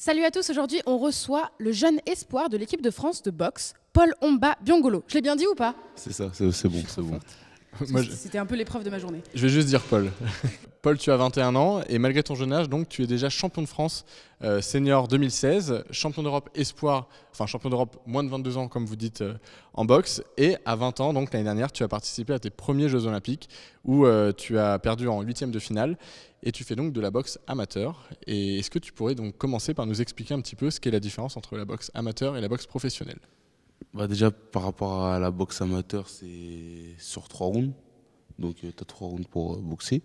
Salut à tous, aujourd'hui on reçoit le jeune espoir de l'équipe de France de boxe, Paul Omba Biongolo. Je l'ai bien dit ou pas C'est ça, c'est bon, c'est bon. C'était un peu l'épreuve de ma journée. Je vais juste dire Paul. Paul, tu as 21 ans et malgré ton jeune âge, donc tu es déjà champion de France euh, senior 2016, champion d'Europe espoir, enfin champion d'Europe moins de 22 ans comme vous dites euh, en boxe et à 20 ans donc l'année dernière, tu as participé à tes premiers Jeux olympiques où euh, tu as perdu en huitième de finale et tu fais donc de la boxe amateur. Et est-ce que tu pourrais donc commencer par nous expliquer un petit peu ce qu'est la différence entre la boxe amateur et la boxe professionnelle bah, déjà, par rapport à la boxe amateur, c'est sur trois rounds. Donc, euh, tu as trois rounds pour euh, boxer.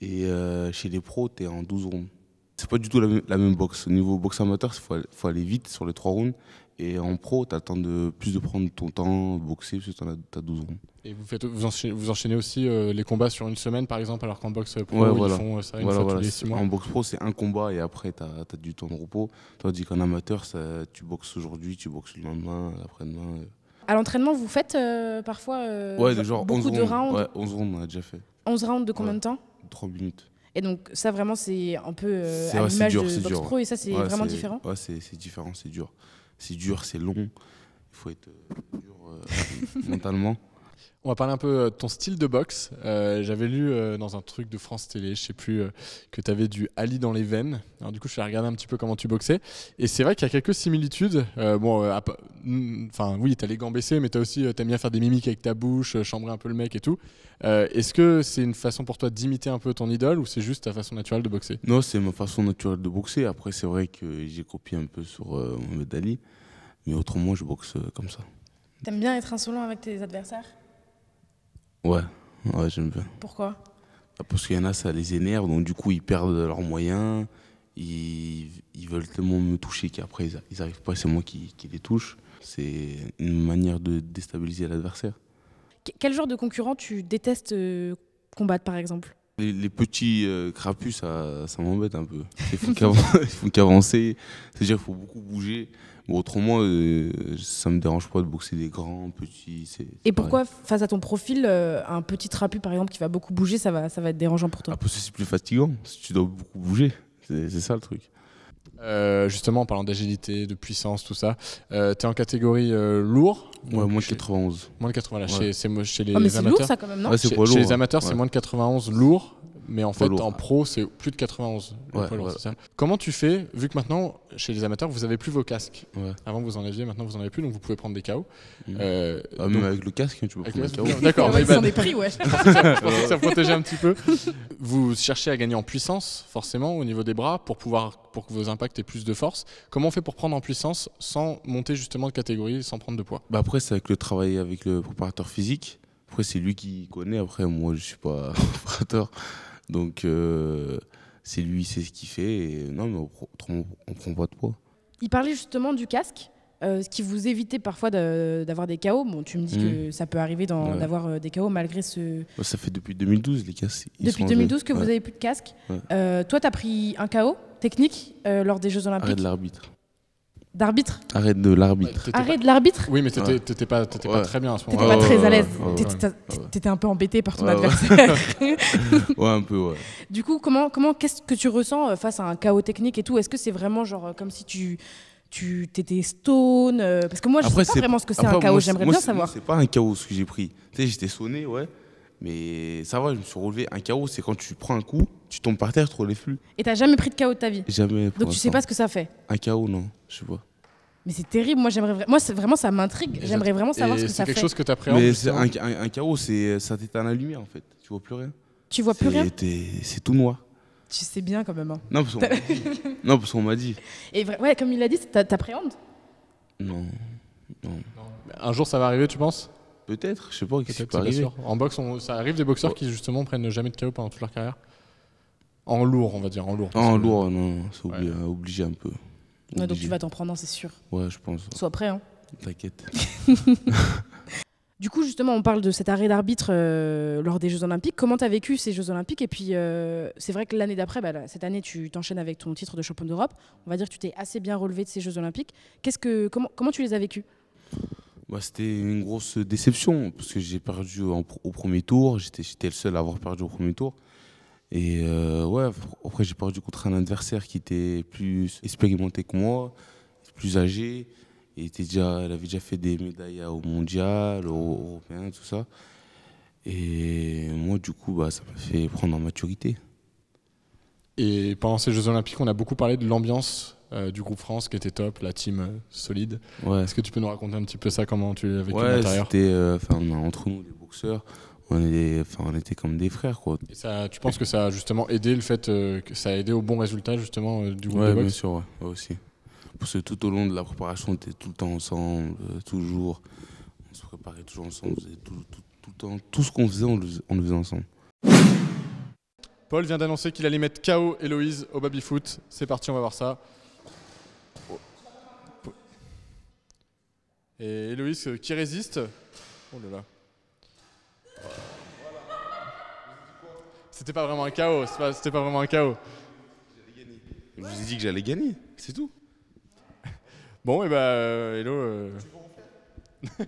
Et euh, chez les pros, tu es en 12 rounds. C'est pas du tout la même, boxe. Au niveau boxe amateur, il faut, faut, aller vite sur les trois rounds. Et en pro, tu as le temps de plus de prendre ton temps, boxer, parce que tu as, 12 Et vous, faites, vous, enchaînez, aussi euh, les combats sur une semaine, par exemple, alors qu'en boxe euh, pro, ils font euh, ça une fois tous les 6 mois En boxe pro, c'est un combat et après, tu as, du temps de repos. Tandis qu'en amateur, tu boxes aujourd'hui, tu boxes le lendemain, l'après-demain. À l'entraînement, vous faites parfois ouais, genre beaucoup de rounds ouais, 11 rounds, on a déjà fait. 11 rounds de combien de temps 3 minutes. Et donc ça vraiment c'est un peu à l'image de boxe pro et ça c'est vraiment différent. Ouais c'est différent, c'est dur c'est dur, c'est long, il faut être euh, dur euh, mentalement. On va parler un peu euh, de ton style de boxe. Euh, j'avais lu euh, dans un truc de France Télé, je sais plus, que tu avais du Ali dans les veines. Alors du coup, je suis regarder un petit peu comment tu boxais. Et c'est vrai qu'il y a quelques similitudes. bon, mm, enfin oui, tu as les gants baissés, mais tu aussi, aimes bien faire des mimiques avec ta bouche, chambrer un peu le mec et tout. Est-ce que c'est une façon pour toi d'imiter un peu ton idole ou c'est juste ta façon naturelle de boxer Non, c'est ma façon naturelle de boxer. Après, c'est vrai que j'ai copié un peu sur mode Dali, mais autrement, je boxe comme ça. T'aimes bien être insolent avec tes adversaires Ouais, ouais j'aime bien. Pourquoi bah, Parce qu'il y en a, ça les énerve, donc du coup, ils perdent leurs moyens, ils, ils veulent tellement me toucher qu'après, ils n'arrivent pas, c'est moi qui, qui les touche. C'est une manière de déstabiliser l'adversaire. Quel genre de concurrent tu détestes euh, combattre, par exemple les, petits crapus, euh, ça, ça m'embête un peu. Il faut qu'avancer, c'est-à-dire qu'il faut beaucoup bouger. autrement, ça euh, ça me dérange pas de boxer des grands, petits. Et pourquoi, face à ton profil, euh, un petit trapu par exemple qui va beaucoup bouger, ça va, ça va être dérangeant pour toi ah, Parce que c'est plus fatigant, si tu dois beaucoup bouger. C'est ça le truc. Euh, justement, en parlant d'agilité, de puissance, tout ça, euh, tu es en catégorie euh, lourd ouais, moins de 91. Moins de 80, là, chez, chez, les, ah, mais amateurs. ça, quand même, non chez, les amateurs, c'est moins de 91 lourd mais en fait, en pro, c'est plus de 91 Comment tu fais, vu que maintenant, chez les amateurs, vous avez plus vos casques Avant, vous en aviez, maintenant, vous en avez plus, donc vous pouvez prendre des KO. Euh, ah, même avec le casque, tu peux prendre des KO. D'accord, mais ben, des prix, ouais. ça, protégeait un petit peu. Vous cherchez à gagner en puissance, forcément, au niveau des bras, pour pouvoir pour que vos impacts aient plus de force. Comment on fait pour prendre en puissance sans monter justement de catégorie, sans prendre de poids bah, Après, c'est avec le travail avec le préparateur physique. Après, c'est lui qui connaît. Après, moi, je suis pas préparateur. Donc, euh, c'est lui, c'est ce qu'il fait. Et non, mais on, on, prend pas de poids. Il parlait justement du casque, euh, ce qui vous évitait parfois d'avoir des KO. Bon, tu me dis que hmm. ça peut arriver d'avoir euh, des KO malgré ce. Ça fait depuis 2012, les casques. Depuis 2012 que vous avez plus de casque. toi, tu as pris un KO technique lors des Jeux Olympiques. de l'arbitre d'arbitre. Arrête de l'arbitre. Arrête de l'arbitre Oui, mais t'étais pas, pas très bien à ce moment-là. T'étais pas très à l'aise. étais un peu embêté par ton adversaire. ouais, un peu, ouais. Du coup, comment, comment, qu'est-ce que tu ressens euh, face à un chaos technique et tout Est-ce que c'est vraiment genre euh, comme si tu tu t'étais stone euh? Parce que moi, je sais pas vraiment ce que c'est un chaos. J'aimerais bien savoir. C'est pas un chaos ce que j'ai pris. Tu sais, j'étais sonné, ouais. Mais ça va, je me suis relevé. Un chaos, c'est quand tu prends un coup tu tombes par terre, tu les flux. Et t'as jamais pris de chaos de ta vie Jamais. Donc tu sais pas ce que ça fait Un chaos, non, je vois. Mais c'est terrible, moi j'aimerais moi c'est vraiment ça m'intrigue, j'aimerais vraiment savoir ce que ça fait. C'est quelque chose que t'appréhendes. Mais un, un, chaos, c'est ça t'éteint la lumière en fait, tu vois plus rien. Tu vois plus rien. C'est tout noir. Tu sais bien quand même. Hein. Non parce qu'on m'a dit. Et ouais, comme il l'a dit, t'appréhendes Non. non. Un jour ça va arriver, tu penses Peut-être, je sais pas, peut arriver. En boxe, ça arrive des boxeurs qui justement prennent jamais de chaos pendant toute leur carrière. En lourd, on va dire, en lourd. en lourd, non, c'est euh, obligé, un peu. donc tu vas t'en prendre c'est sûr. Ouais, je pense. Sois prêt, hein. T'inquiète. du coup, justement, on parle de cet arrêt d'arbitre euh, lors des Jeux Olympiques. Comment tu as vécu ces Jeux Olympiques Et puis, euh, c'est vrai que l'année d'après, bah, cette année, tu t'enchaînes avec ton titre de champion d'Europe. On va dire que tu t'es assez bien relevé de ces Jeux Olympiques. Qu'est-ce que, comment, comment tu les as vécus bah, C'était une grosse déception parce que j'ai perdu au premier tour. J'étais le seul à avoir perdu au premier tour. Et euh, ouais, après, j'ai perdu contre un adversaire qui était plus expérimenté que moi, plus âgé. Il était déjà, elle avait déjà fait des médailles au mondial, au européen, tout ça. Et moi, du coup, bah, ça m'a fait prendre en maturité. Et pendant ces Jeux Olympiques, on a beaucoup parlé de l'ambiance euh, du groupe France qui était top, la team euh, solide. Ouais. Est-ce que tu peux nous raconter un petit peu ça, comment tu l'as vécu à l'intérieur C'était entre nous, les boxeurs, on, on était comme des frères. Quoi. ça, tu penses que ça a justement aidé le fait euh, que ça a aidé au bon résultat justement euh, du groupe ouais, bien sûr, ouais, aussi. Parce que tout au long de la préparation, on était tout le temps ensemble, euh, toujours. On se préparait toujours ensemble, on tout, tout, le temps. Tout ce qu'on faisait, on le, faisait ensemble. Paul vient d'annoncer qu'il allait mettre KO Héloïse au baby-foot. C'est parti, on va voir ça. Et Héloïse qui résiste. Oh là là. C'était pas vraiment un chaos. C'était pas, vraiment un chaos. Je vous ai dit que j'allais gagner. C'est tout. Bon, et eh ben, bah, hello. Euh.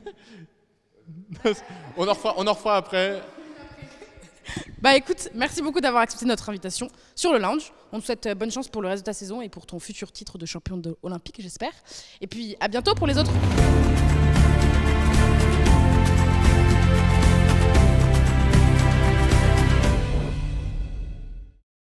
on, en refera, on en après. Bah écoute, merci beaucoup d'avoir accepté notre invitation sur le lounge. On te souhaite euh, bonne chance pour le reste de ta saison et pour ton futur titre de champion de olympique, j'espère. Et puis à bientôt pour les autres.